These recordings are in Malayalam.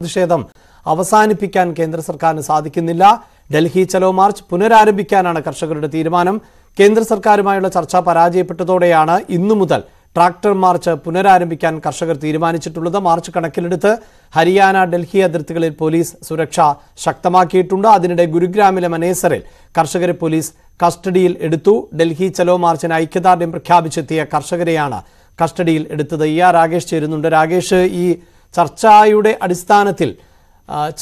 പ്രതിഷേധം അവസാനിപ്പിക്കാൻ കേന്ദ്ര സർക്കാരിന് സാധിക്കുന്നില്ല ഡൽഹി ചലോ മാർച്ച് പുനരാരംഭിക്കാനാണ് കർഷകരുടെ തീരുമാനം കേന്ദ്ര സർക്കാരുമായുള്ള ചർച്ച പരാജയപ്പെട്ടതോടെയാണ് ഇന്നു മുതൽ ട്രാക്ടർ മാർച്ച് പുനരാരംഭിക്കാൻ കർഷകർ തീരുമാനിച്ചിട്ടുള്ളത് മാർച്ച് കണക്കിലെടുത്ത് ഹരിയാന ഡൽഹി അതിർത്തികളിൽ പോലീസ് സുരക്ഷ ശക്തമാക്കിയിട്ടുണ്ട് അതിനിടെ ഗുരുഗ്രാമിലെ മനേസറിൽ കർഷകരെ പോലീസ് കസ്റ്റഡിയിൽ എടുത്തു ഡൽഹി ചലോ മാർച്ചിന് ഐക്യദാർഢ്യം പ്രഖ്യാപിച്ചെത്തിയ കർഷകരെയാണ് കസ്റ്റഡിയിൽ എടുത്തത് ഇ ആർ രാകേഷ് ചേരുന്നുണ്ട് രാകേഷ് ഈ ചർച്ചയുടെ അടിസ്ഥാനത്തിൽ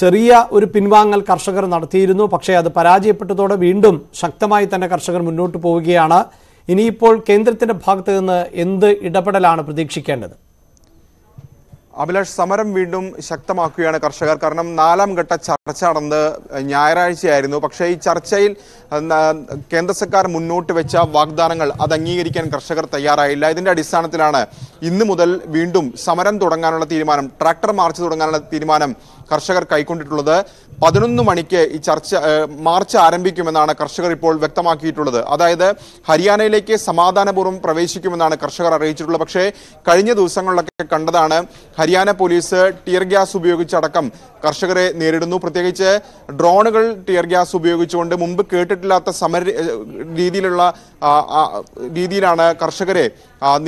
ചെറിയ ഒരു പിൻവാങ്ങൽ കർഷകർ നടത്തിയിരുന്നു പക്ഷേ അത് പരാജയപ്പെട്ടതോടെ വീണ്ടും ശക്തമായി തന്നെ കർഷകർ മുന്നോട്ട് പോവുകയാണ് ഇനിയിപ്പോൾ കേന്ദ്രത്തിൻ്റെ ഭാഗത്ത് നിന്ന് എന്ത് ഇടപെടലാണ് പ്രതീക്ഷിക്കേണ്ടത് അഭിലാഷ് സമരം വീണ്ടും ശക്തമാക്കുകയാണ് കർഷകർ കാരണം നാലാം ഘട്ട ചർച്ച നടന്നത് ഞായറാഴ്ചയായിരുന്നു പക്ഷേ ഈ ചർച്ചയിൽ കേന്ദ്ര സർക്കാർ മുന്നോട്ട് വെച്ച വാഗ്ദാനങ്ങൾ അത് അംഗീകരിക്കാൻ കർഷകർ തയ്യാറായില്ല ഇതിൻ്റെ അടിസ്ഥാനത്തിലാണ് ഇന്ന് മുതൽ വീണ്ടും സമരം തുടങ്ങാനുള്ള തീരുമാനം ട്രാക്ടർ മാർച്ച് തുടങ്ങാനുള്ള തീരുമാനം കർഷകർ കൈക്കൊണ്ടിട്ടുള്ളത് പതിനൊന്ന് മണിക്ക് ഈ ചർച്ച മാർച്ച് ആരംഭിക്കുമെന്നാണ് കർഷകർ ഇപ്പോൾ വ്യക്തമാക്കിയിട്ടുള്ളത് അതായത് ഹരിയാനയിലേക്ക് സമാധാനപൂർവ്വം പ്രവേശിക്കുമെന്നാണ് കർഷകർ അറിയിച്ചിട്ടുള്ളത് പക്ഷേ കഴിഞ്ഞ ദിവസങ്ങളിലൊക്കെ കണ്ടതാണ് ഹരിയാന പോലീസ് ടിയർ ഗ്യാസ് ഉപയോഗിച്ചടക്കം കർഷകരെ നേരിടുന്നു പ്രത്യേകിച്ച് ഡ്രോണുകൾ ടിയർ ഗ്യാസ് ഉപയോഗിച്ചുകൊണ്ട് മുമ്പ് കേട്ടിട്ടില്ലാത്ത സമര രീതിയിലുള്ള രീതിയിലാണ് കർഷകരെ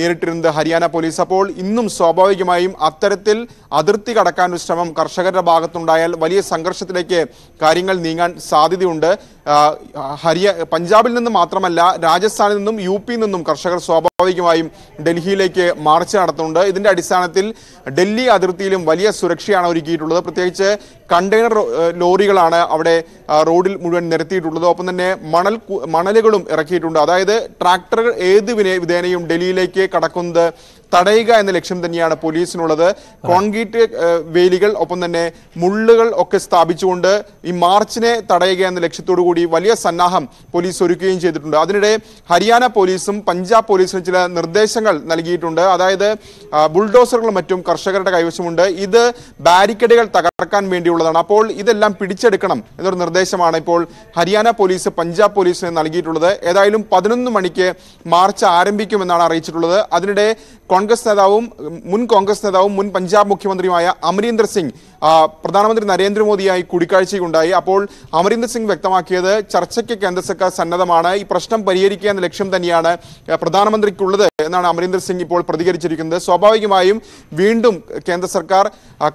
നേരിട്ടിരുന്നത് ഹരിയാന പോലീസ് അപ്പോൾ ഇന്നും സ്വാഭാവികമായും അത്തരത്തിൽ അതിർത്തി കടക്കാൻ ശ്രമം കർഷകരുടെ ഭാഗത്തുണ്ടായാൽ വലിയ സംഘർഷത്തിലേക്ക് കാര്യങ്ങൾ നീങ്ങാൻ സാധ്യതയുണ്ട് ഹരിയ പഞ്ചാബിൽ നിന്നും മാത്രമല്ല രാജസ്ഥാനിൽ നിന്നും യു പിയിൽ നിന്നും കർഷകർ സ്വാഭാവികമായും ഡൽഹിയിലേക്ക് മാർച്ച് നടത്തുന്നുണ്ട് ഇതിൻ്റെ അടിസ്ഥാനത്തിൽ ഡൽഹി അതിർത്തിയിലും വലിയ സുരക്ഷയാണ് ഒരുക്കിയിട്ടുള്ളത് പ്രത്യേകിച്ച് കണ്ടെയ്നർ ലോറികളാണ് അവിടെ റോഡിൽ മുഴുവൻ നിരത്തിയിട്ടുള്ളത് ഒപ്പം തന്നെ മണൽ മണലുകളും ഇറക്കിയിട്ടുണ്ട് അതായത് ട്രാക്ടറുകൾ ഏത് വിധേനയും ഡൽഹിയിലേക്ക് കടക്കുന്നത് തടയുക എന്ന ലക്ഷ്യം തന്നെയാണ് പോലീസിനുള്ളത് കോൺക്രീറ്റ് വേലികൾ ഒപ്പം തന്നെ മുള്ളുകൾ ഒക്കെ സ്ഥാപിച്ചുകൊണ്ട് ഈ മാർച്ചിനെ തടയുക എന്ന ലക്ഷ്യത്തോടു കൂടി കൂടി വലിയ സന്നാഹം പോലീസ് ഒരുക്കുകയും ചെയ്തിട്ടുണ്ട് അതിനിടെ ഹരിയാന പോലീസും പഞ്ചാബ് പോലീസിനും ചില നിർദ്ദേശങ്ങൾ നൽകിയിട്ടുണ്ട് അതായത് ബുൾഡോസറുകളും മറ്റും കർഷകരുടെ കൈവശമുണ്ട് ഇത് ബാരിക്കേഡുകൾ തകർ ഇറക്കാൻ വേണ്ടിയുള്ളതാണ് അപ്പോൾ ഇതെല്ലാം പിടിച്ചെടുക്കണം എന്നൊരു നിർദ്ദേശമാണ് ഇപ്പോൾ ഹരിയാന പോലീസ് പഞ്ചാബ് പോലീസിന് നൽകിയിട്ടുള്ളത് ഏതായാലും പതിനൊന്ന് മണിക്ക് മാർച്ച് ആരംഭിക്കുമെന്നാണ് അറിയിച്ചിട്ടുള്ളത് അതിനിടെ കോൺഗ്രസ് നേതാവും മുൻ കോൺഗ്രസ് നേതാവും മുൻ പഞ്ചാബ് മുഖ്യമന്ത്രിയുമായ അമരീന്ദർ സിംഗ് പ്രധാനമന്ത്രി നരേന്ദ്രമോദിയായി കൂടിക്കാഴ്ചയുണ്ടായി അപ്പോൾ അമരീന്ദർ സിംഗ് വ്യക്തമാക്കിയത് ചർച്ചയ്ക്ക് കേന്ദ്ര സർക്കാർ സന്നദ്ധമാണ് ഈ പ്രശ്നം പരിഹരിക്കുക എന്ന ലക്ഷ്യം തന്നെയാണ് പ്രധാനമന്ത്രിക്കുള്ളത് എന്നാണ് അമരീന്ദർ സിംഗ് ഇപ്പോൾ പ്രതികരിച്ചിരിക്കുന്നത് സ്വാഭാവികമായും വീണ്ടും കേന്ദ്ര സർക്കാർ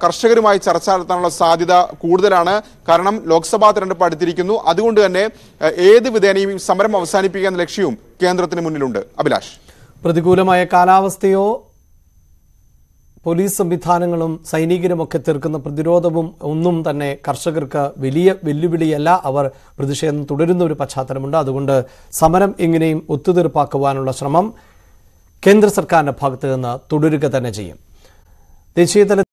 കർഷകരുമായി ചർച്ച നടത്താനുള്ള സാധ്യത കൂടുതലാണ് കാരണം ലോക്സഭാ തെരഞ്ഞെടുപ്പ് അടുത്തിരിക്കുന്നു അതുകൊണ്ട് തന്നെ ഏത് വിധേനയും സമരം എന്ന ലക്ഷ്യവും കേന്ദ്രത്തിന് മുന്നിലുണ്ട് അഭിലാഷ് പ്രതികൂലമായ കാലാവസ്ഥയോ പോലീസ് സംവിധാനങ്ങളും സൈനികരുമൊക്കെ തീർക്കുന്ന പ്രതിരോധവും ഒന്നും തന്നെ കർഷകർക്ക് വലിയ വെല്ലുവിളിയല്ല അവർ പ്രതിഷേധം തുടരുന്ന ഒരു പശ്ചാത്തലമുണ്ട് അതുകൊണ്ട് സമരം എങ്ങനെയും ഒത്തുതീർപ്പാക്കുവാനുള്ള ശ്രമം കേന്ദ്ര സർക്കാരിൻ്റെ ഭാഗത്ത് നിന്ന് തുടരുക തന്നെ ചെയ്യും ദേശീയതല